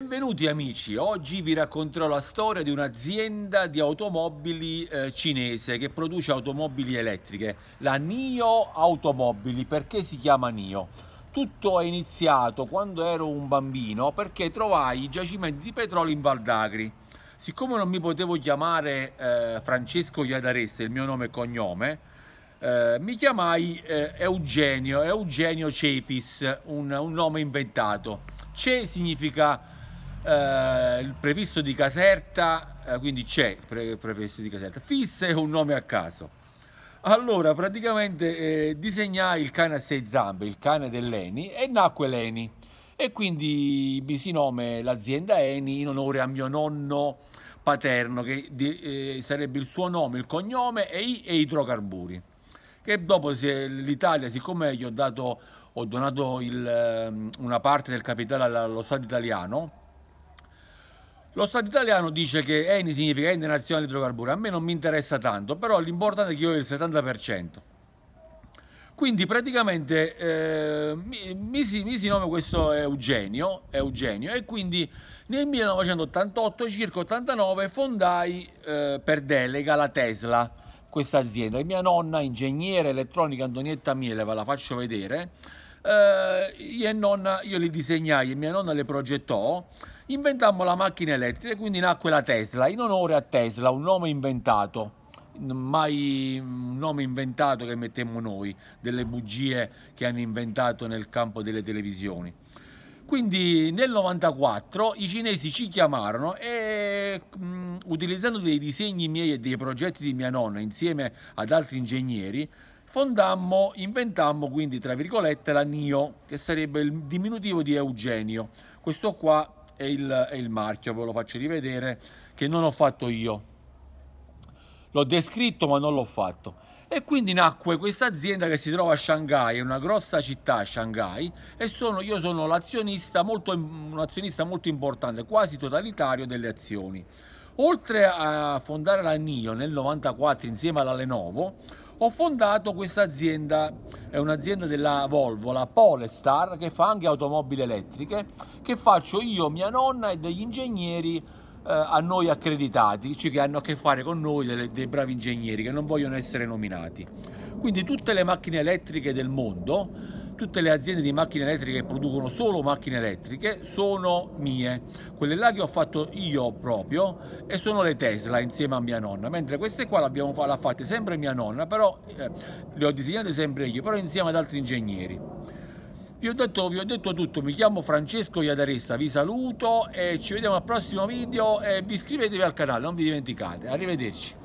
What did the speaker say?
Benvenuti amici, oggi vi racconterò la storia di un'azienda di automobili eh, cinese che produce automobili elettriche, la NIO Automobili, perché si chiama NIO? Tutto è iniziato quando ero un bambino perché trovai i giacimenti di petrolio in Valdagri. Siccome non mi potevo chiamare eh, Francesco Iadarese, il mio nome e cognome, eh, mi chiamai eh, Eugenio, Eugenio Cefis, un, un nome inventato. Ce significa eh, il previsto di Caserta, eh, quindi c'è il, pre il di Caserta, fisse un nome a caso. Allora, praticamente eh, disegnai il cane a sei zampe, il cane dell'Eni, e nacque l'Eni. E quindi mi si nome l'azienda Eni in onore a mio nonno paterno, che di, eh, sarebbe il suo nome, il cognome e i, e idrocarburi. Che dopo l'Italia, siccome gli ho dato ho donato il, ehm, una parte del capitale allo Stato italiano lo Stato italiano dice che ENI significa Ente Nazionale Idrocarburi, a me non mi interessa tanto, però l'importante è che io ho il 70%. Quindi praticamente eh, mi, mi, si, mi si nome questo Eugenio, Eugenio e quindi nel 1988, circa 89, fondai eh, per delega la Tesla, questa azienda. E mia nonna, ingegnere elettronica Antonietta Miele, ve la faccio vedere, eh, io, nonna, io le disegnai e mia nonna le progettò inventammo la macchina elettrica, e quindi nacque la Tesla, in onore a Tesla, un nome inventato mai un nome inventato che mettiamo noi, delle bugie che hanno inventato nel campo delle televisioni. Quindi nel 94 i cinesi ci chiamarono e utilizzando dei disegni miei e dei progetti di mia nonna insieme ad altri ingegneri, fondammo, inventammo quindi tra virgolette la NIO, che sarebbe il diminutivo di Eugenio. Questo qua e il, è il marchio, ve lo faccio rivedere, che non ho fatto io. L'ho descritto ma non l'ho fatto. E quindi nacque questa azienda che si trova a Shanghai, è una grossa città a Shanghai e sono, io sono l'azionista molto, un azionista molto importante, quasi totalitario delle azioni. Oltre a fondare la NIO nel 1994 insieme alla Lenovo, ho fondato questa azienda, è un'azienda della Volvo, la Polestar, che fa anche automobili elettriche, che faccio io, mia nonna e degli ingegneri eh, a noi accreditati, cioè che hanno a che fare con noi, dei, dei bravi ingegneri che non vogliono essere nominati. Quindi tutte le macchine elettriche del mondo tutte le aziende di macchine elettriche che producono solo macchine elettriche sono mie, quelle là che ho fatto io proprio e sono le Tesla insieme a mia nonna, mentre queste qua le abbiamo fatte sempre mia nonna, però eh, le ho disegnate sempre io, però insieme ad altri ingegneri. Vi ho, detto, vi ho detto tutto, mi chiamo Francesco Iadaresta, vi saluto e ci vediamo al prossimo video e iscrivetevi al canale, non vi dimenticate, arrivederci.